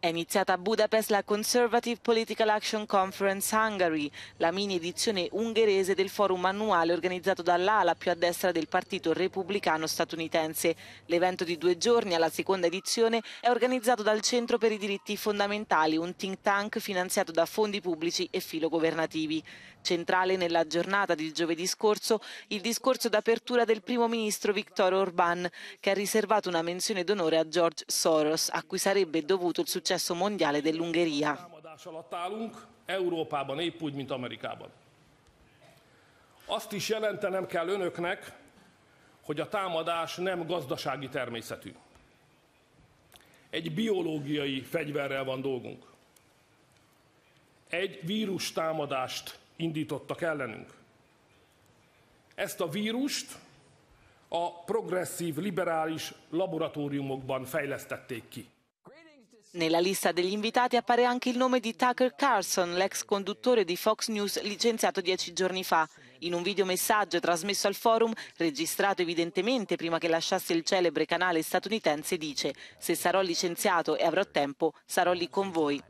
È iniziata a Budapest la Conservative Political Action Conference Hungary, la mini edizione ungherese del forum annuale organizzato dall'ala più a destra del Partito Repubblicano statunitense. L'evento di due giorni alla seconda edizione è organizzato dal Centro per i diritti fondamentali, un think tank finanziato da fondi pubblici e filogovernativi. Centrale nella giornata di giovedì scorso il discorso d'apertura del primo ministro Viktor Orbán, che ha riservato una menzione d'onore a George Soros, a cui sarebbe dovuto il successo successo mondiale dell'Ungheria. Európában épp úgy, mint Amerikában. Azt is jelentenem kell önöknek, hogy a támadás nem gazdasági természetű. Egy biológiai fegyverrel van dolgunk. Egy vírus támadást indítottak ellenünk. Ezt a vírust a progresszív liberális laboratóriumokban fejlesztették ki. Nella lista degli invitati appare anche il nome di Tucker Carlson, l'ex conduttore di Fox News licenziato dieci giorni fa. In un videomessaggio trasmesso al forum, registrato evidentemente prima che lasciasse il celebre canale statunitense, dice «Se sarò licenziato e avrò tempo, sarò lì con voi».